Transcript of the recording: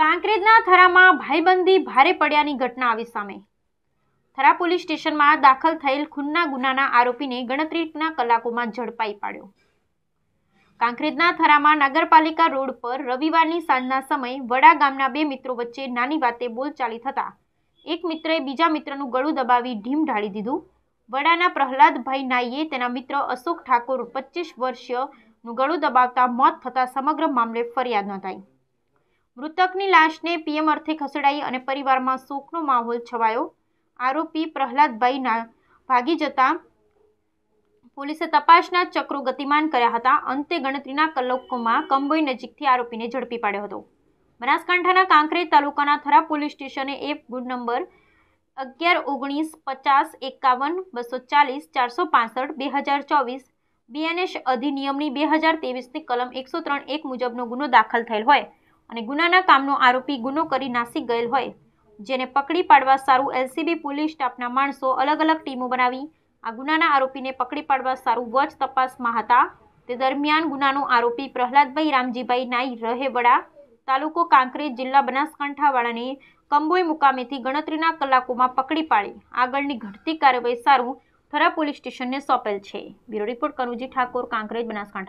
કાંકરેજના થરામાં ભાઈબંધી ભારે પડ્યાની ઘટના આવી સામે થરા પોલીસ સ્ટેશનમાં દાખલ થયેલ ખૂનના ગુનાના આરોપીને ગણતરીના કલાકોમાં ઝડપાઈ પાડ્યો કાંકરેજના થરામાં નગરપાલિકા રોડ પર રવિવારની સાંજના સમય વડા ગામના બે મિત્રો વચ્ચે નાની વાતે બોલચાલી થતા એક મિત્રએ બીજા મિત્રનું ગળું દબાવી ઢીમ ઢાળી દીધું વડાના પ્રહલાદભાઈ નાઈએ તેના મિત્ર અશોક ઠાકોર પચીસ વર્ષનું ગળું દબાવતા મોત થતાં સમગ્ર મામલે ફરિયાદ નોંધાઈ મૃતકની લાશને પીએમ અર્થે ખસેડાઈ અને પરિવારમાં શોકનો માહોલ છવાયો આરોપી પ્રહલાદભાઈના ભાગી જતા પોલીસે તપાસના ચક્રો ગતિમાન કર્યા હતા અંતે ગણતરીના કલાકોમાં કંબોઈ નજીકથી આરોપીને ઝડપી પાડ્યો હતો બનાસકાંઠાના કાંકરેજ તાલુકાના થરા પોલીસ સ્ટેશને એ ગુડ નંબર અગિયાર ઓગણીસ પચાસ એકાવન બસો ચાલીસ ચારસો પાસઠ બે હજાર ચોવીસ બીએનએસ અધિનિયમની બે હજાર ત્રેવીસની કલમ એકસો ત્રણ એક મુજબનો ગુનો દાખલ થયેલ હોય અને ગુનાના કામનો આરોપી ગુનો કરી નાસી ગયેલ હોય જેને પકડી પાડવા સારું એલસીબી પોલીસ સ્ટાફના માણસો અલગ અલગ ટીમો બનાવી આ ગુનાના આરોપીને પકડી પાડવા સારું વચ તપાસમાં હતા તે દરમિયાન ગુનાનો આરોપી પ્રહલાદભાઈ રામજીભાઈ નાઈ રહેવડા તાલુકો કાંકરેજ જિલ્લા બનાસકાંઠાવાળાને કંબોઈ મુકામેથી ગણતરીના કલાકોમાં પકડી પાડી આગળની ઘટતી કાર્યવાહી સારું થરા પોલીસ સ્ટેશનને સોંપેલ છે બ્યુરો રિપોર્ટ કનુજી ઠાકોર કાંકરેજ બનાસકાંઠા